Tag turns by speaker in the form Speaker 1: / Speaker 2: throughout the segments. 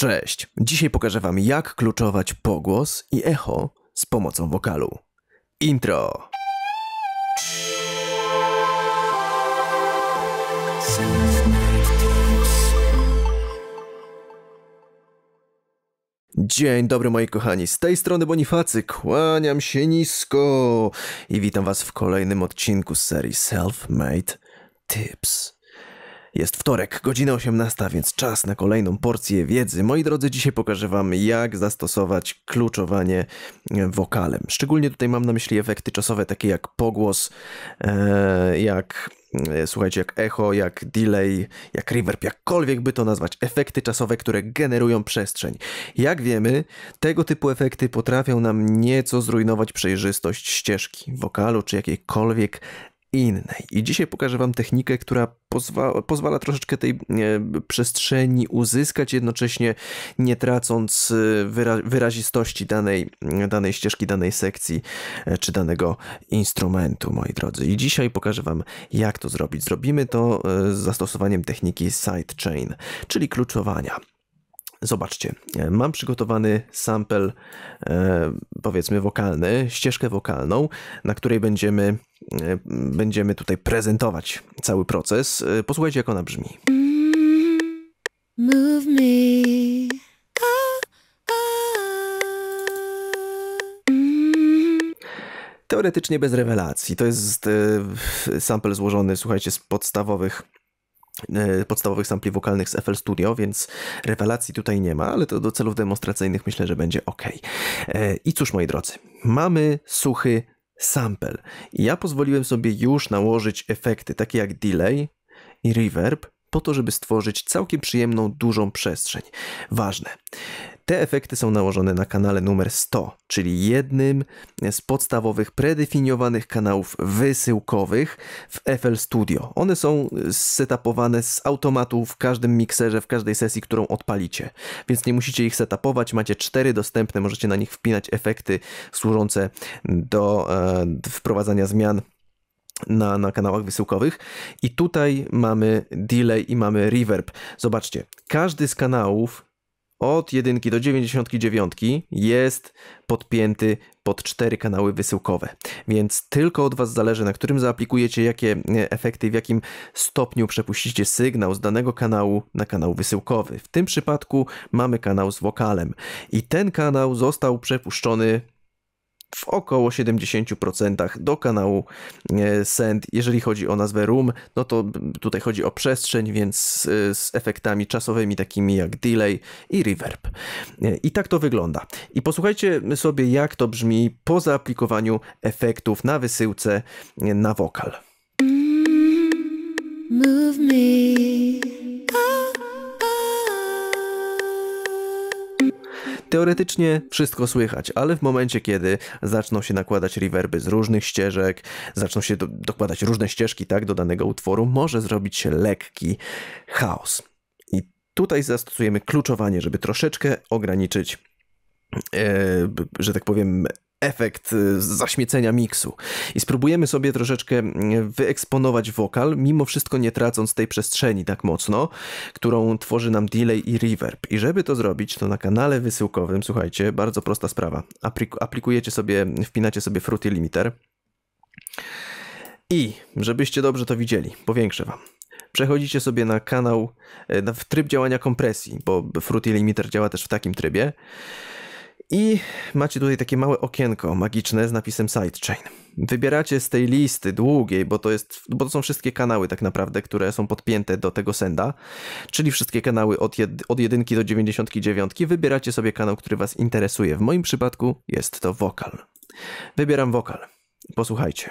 Speaker 1: Cześć! Dzisiaj pokażę Wam jak kluczować pogłos i echo z pomocą wokalu. Intro! Dzień dobry moi kochani, z tej strony Bonifacy, kłaniam się nisko i witam was w kolejnym odcinku serii Self-Made Tips. Jest wtorek, godzina 18, więc czas na kolejną porcję wiedzy. Moi drodzy, dzisiaj pokażę Wam, jak zastosować kluczowanie e, wokalem. Szczególnie tutaj mam na myśli efekty czasowe, takie jak pogłos, e, jak e, słuchajcie, jak echo, jak delay, jak reverb, jakkolwiek by to nazwać, efekty czasowe, które generują przestrzeń. Jak wiemy, tego typu efekty potrafią nam nieco zrujnować przejrzystość ścieżki wokalu czy jakiejkolwiek innej. I dzisiaj pokażę Wam technikę, która pozwa, pozwala troszeczkę tej e, przestrzeni uzyskać, jednocześnie nie tracąc e, wyra, wyrazistości danej, danej ścieżki, danej sekcji e, czy danego instrumentu, moi drodzy. I dzisiaj pokażę Wam, jak to zrobić. Zrobimy to z zastosowaniem techniki sidechain, czyli kluczowania. Zobaczcie, e, mam przygotowany sample, powiedzmy wokalny, ścieżkę wokalną, na której będziemy, e, będziemy tutaj prezentować cały proces. E, posłuchajcie, jak ona brzmi.
Speaker 2: Move me.
Speaker 1: Teoretycznie bez rewelacji. To jest sample złożony, słuchajcie, z podstawowych E, podstawowych sampli wokalnych z FL Studio, więc rewelacji tutaj nie ma, ale to do celów demonstracyjnych myślę, że będzie ok. E, I cóż, moi drodzy, mamy suchy sample. Ja pozwoliłem sobie już nałożyć efekty takie jak delay i reverb, po to, żeby stworzyć całkiem przyjemną, dużą przestrzeń. Ważne. Te efekty są nałożone na kanale numer 100, czyli jednym z podstawowych predefiniowanych kanałów wysyłkowych w FL Studio. One są setupowane z automatu w każdym mikserze, w każdej sesji, którą odpalicie, więc nie musicie ich setupować. Macie cztery dostępne, możecie na nich wpinać efekty służące do e, wprowadzania zmian na, na kanałach wysyłkowych. I tutaj mamy delay i mamy reverb. Zobaczcie, każdy z kanałów od 1 do 99 jest podpięty pod cztery kanały wysyłkowe. Więc tylko od Was zależy, na którym zaaplikujecie, jakie e, efekty w jakim stopniu przepuścicie sygnał z danego kanału na kanał wysyłkowy. W tym przypadku mamy kanał z wokalem i ten kanał został przepuszczony w około 70% do kanału e, Send. Jeżeli chodzi o nazwę Room, no to tutaj chodzi o przestrzeń, więc z efektami czasowymi takimi jak delay i reverb. E, I tak to wygląda. I posłuchajcie sobie jak to brzmi po zaaplikowaniu efektów na wysyłce e, na wokal.
Speaker 2: Move me.
Speaker 1: Teoretycznie wszystko słychać, ale w momencie, kiedy zaczną się nakładać rewerby z różnych ścieżek, zaczną się do, dokładać różne ścieżki tak, do danego utworu, może zrobić się lekki chaos. I tutaj zastosujemy kluczowanie, żeby troszeczkę ograniczyć, e, że tak powiem, efekt y, zaśmiecenia miksu. I spróbujemy sobie troszeczkę mm, wyeksponować wokal, mimo wszystko nie tracąc tej przestrzeni tak mocno, którą tworzy nam delay i reverb. I żeby to zrobić, to na kanale wysyłkowym, słuchajcie, bardzo prosta sprawa. aplikujecie sobie, wpinacie sobie Fruity Limiter i, żebyście dobrze to widzieli, powiększę wam przechodzicie sobie na kanał, e, w tryb działania kompresji, bo Fruity Limiter działa też w takim trybie. I macie tutaj takie małe okienko magiczne z napisem sidechain. Wybieracie z tej listy długiej, bo to, jest, bo to są wszystkie kanały tak naprawdę, które są podpięte do tego senda, czyli wszystkie kanały od, jed, od 1 do 99. Wybieracie sobie kanał, który Was interesuje. W moim przypadku jest to wokal. Wybieram wokal. Posłuchajcie.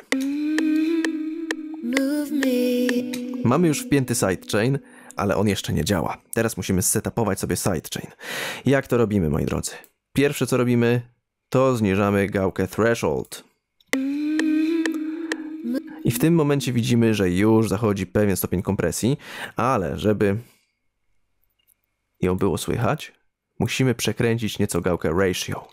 Speaker 1: Mamy już wpięty sidechain, ale on jeszcze nie działa. Teraz musimy setupować sobie sidechain. Jak to robimy, moi drodzy? Pierwsze co robimy, to zniżamy gałkę threshold. I w tym momencie widzimy, że już zachodzi pewien stopień kompresji, ale żeby ją było słychać, musimy przekręcić nieco gałkę ratio.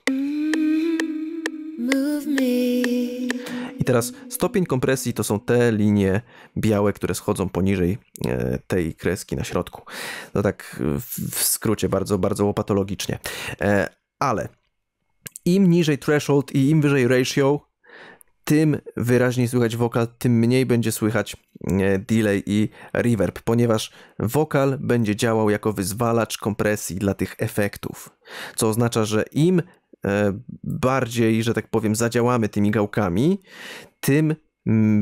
Speaker 1: I teraz stopień kompresji to są te linie białe, które schodzą poniżej e, tej kreski na środku. No tak w skrócie, bardzo, bardzo łopatologicznie. E, ale im niżej threshold i im wyżej ratio, tym wyraźniej słychać wokal, tym mniej będzie słychać e, delay i reverb, ponieważ wokal będzie działał jako wyzwalacz kompresji dla tych efektów. Co oznacza, że im e, bardziej, że tak powiem, zadziałamy tymi gałkami, tym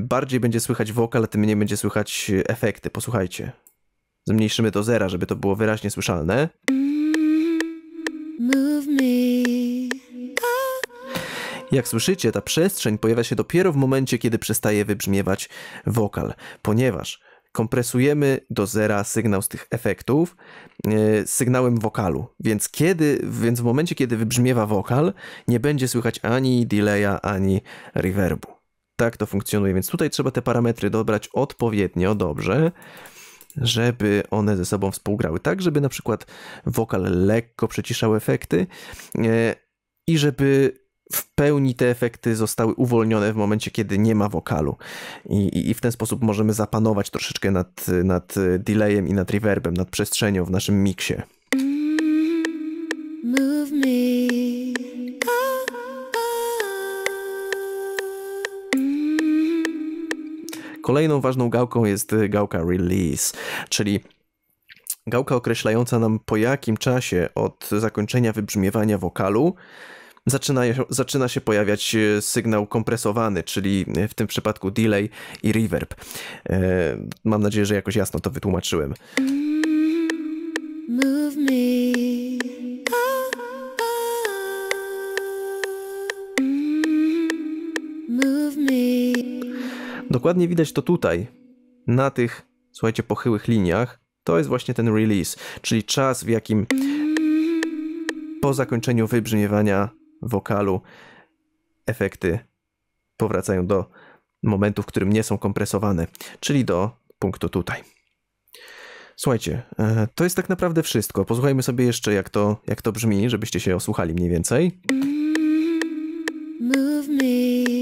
Speaker 1: bardziej będzie słychać wokal, a tym mniej będzie słychać e, efekty. Posłuchajcie. Zmniejszymy do zera, żeby to było wyraźnie słyszalne. Jak słyszycie, ta przestrzeń pojawia się dopiero w momencie, kiedy przestaje wybrzmiewać wokal, ponieważ kompresujemy do zera sygnał z tych efektów yy, sygnałem wokalu. Więc kiedy, więc w momencie, kiedy wybrzmiewa wokal, nie będzie słychać ani delaya, ani reverbu. Tak to funkcjonuje, więc tutaj trzeba te parametry dobrać odpowiednio dobrze żeby one ze sobą współgrały. Tak, żeby na przykład wokal lekko przeciszał efekty e, i żeby w pełni te efekty zostały uwolnione w momencie, kiedy nie ma wokalu. I, i w ten sposób możemy zapanować troszeczkę nad, nad delayem i nad reverbem, nad przestrzenią w naszym miksie. Mm, move me. Kolejną ważną gałką jest y, gałka release, czyli gałka określająca nam po jakim czasie od zakończenia wybrzmiewania wokalu zaczyna, zaczyna się pojawiać y, sygnał kompresowany, czyli y, w tym przypadku delay i reverb. E, mam nadzieję, że jakoś jasno to wytłumaczyłem.
Speaker 2: Move me.
Speaker 1: Dokładnie widać to tutaj, na tych, słuchajcie, pochyłych liniach. To jest właśnie ten release, czyli czas, w jakim po zakończeniu wybrzmiewania wokalu efekty powracają do momentu, w którym nie są kompresowane, czyli do punktu tutaj. Słuchajcie, e, to jest tak naprawdę wszystko. Posłuchajmy sobie jeszcze, jak to, jak to brzmi, żebyście się osłuchali mniej więcej.
Speaker 2: Move me.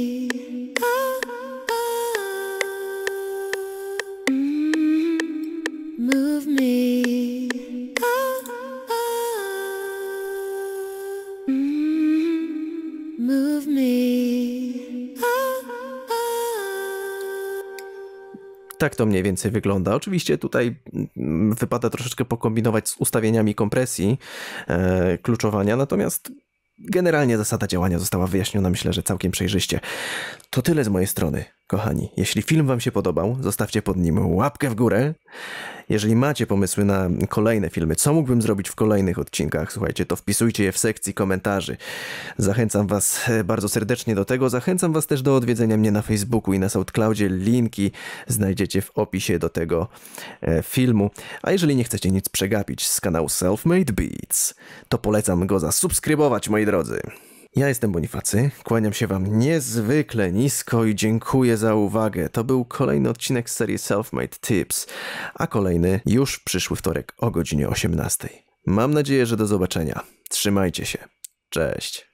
Speaker 1: Tak to mniej więcej wygląda. Oczywiście tutaj mm, wypada troszeczkę pokombinować z ustawieniami kompresji, e, kluczowania, natomiast generalnie zasada działania została wyjaśniona, myślę, że całkiem przejrzyście. To tyle z mojej strony. Kochani, jeśli film Wam się podobał, zostawcie pod nim łapkę w górę. Jeżeli macie pomysły na kolejne filmy, co mógłbym zrobić w kolejnych odcinkach, słuchajcie, to wpisujcie je w sekcji komentarzy. Zachęcam Was bardzo serdecznie do tego. Zachęcam Was też do odwiedzenia mnie na Facebooku i na SoundCloudzie. Linki znajdziecie w opisie do tego e, filmu. A jeżeli nie chcecie nic przegapić z kanału Selfmade Beats, to polecam go zasubskrybować, moi drodzy. Ja jestem Bonifacy, kłaniam się Wam niezwykle nisko i dziękuję za uwagę. To był kolejny odcinek serii Selfmade Tips, a kolejny już przyszły wtorek o godzinie 18. Mam nadzieję, że do zobaczenia. Trzymajcie się. Cześć.